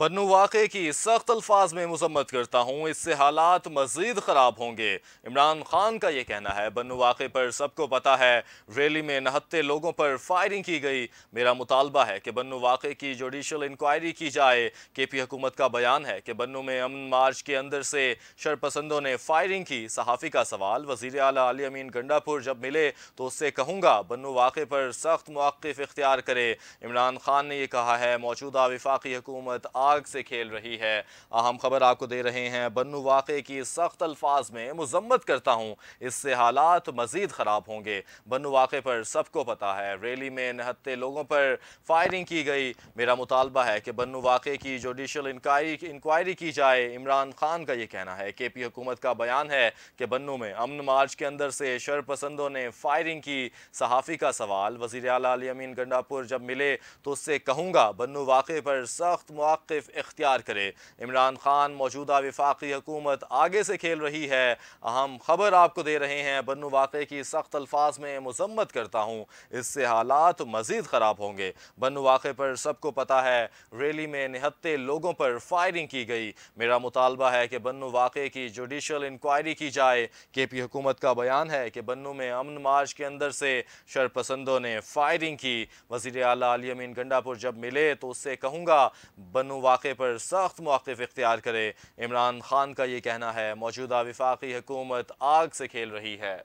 बन्नू वाक़े की सख्त अल्फाज में मजम्मत करता हूँ इससे हालात मजीद ख़राब होंगे इमरान खान का ये कहना है बनु वाक़े पर सबको पता है रैली में नहत्ते लोगों पर फायरिंग की गई मेरा मुतालबा है कि बनु वाक़े की जुडिशल इंक्वायरी की जाए के पी हुकूमत का बयान है कि बनु में अमन मार्च के अंदर से शरपसंदों ने फायरिंग की सहाफ़ी का सवाल वजीर अला अली अमीन गंडापुर जब मिले तो उससे कहूँगा बनु वाक़े पर सख्त मौक़ इख्तियार करे इमरान खान ने यह कहा है मौजूदा विफाक़ी हुकूमत आग से खेल रही है अहम खबर आपको दे रहे हैं बन्नू वाक़े की सख्त अल्फाज में मजम्मत करता हूँ इससे हालात मज़ीद ख़राब होंगे बन्नू वाक़े पर सबको पता है रैली में नहत्ते लोगों पर फायरिंग की गई मेरा मुतालबा है कि बन्नू वाक़े की जुडिशल इंक्वायरी इंक्वायरी की जाए इमरान खान का ये कहना है के पी हुकूमत का बयान है कि बन्नू में अमन मार्च के अंदर से शरपसंदों ने फायरिंग की सहाफ़ी का सवाल वजीर अली अमीन गंडापुर जब मिले तो उससे कहूँगा बन्नू वाक़े पर सख्त मौक़ मौकफ इख्तियार करे इमरान खान मौजूदा विफाक़ी हुकूमत आगे से खेल रही है अहम खबर आपको दे रहे हैं बनु वाक़े की सख्त अल्फाज में मजम्मत करता हूँ इससे हालात मज़ीद ख़राब होंगे बनु वाक़े पर सबको पता है रैली में निहत्ते लोगों पर फायरिंग की गई मेरा मुतालबा है कि बनु वाक़े की जुडिशल इंक्वायरी की जाए के पी हुकूमत का बयान है कि बनु में अमन मार्च के अंदर से शरपसंदों ने फायरिंग की वजीर अला गंडापुर जब मिले तो उससे कहूँगा बनु वाक़े पर सख्त मौक़ इख्तियार करे इमरान खान का ये कहना है मौजूदा विफाकी हुकूमत आग से खेल रही है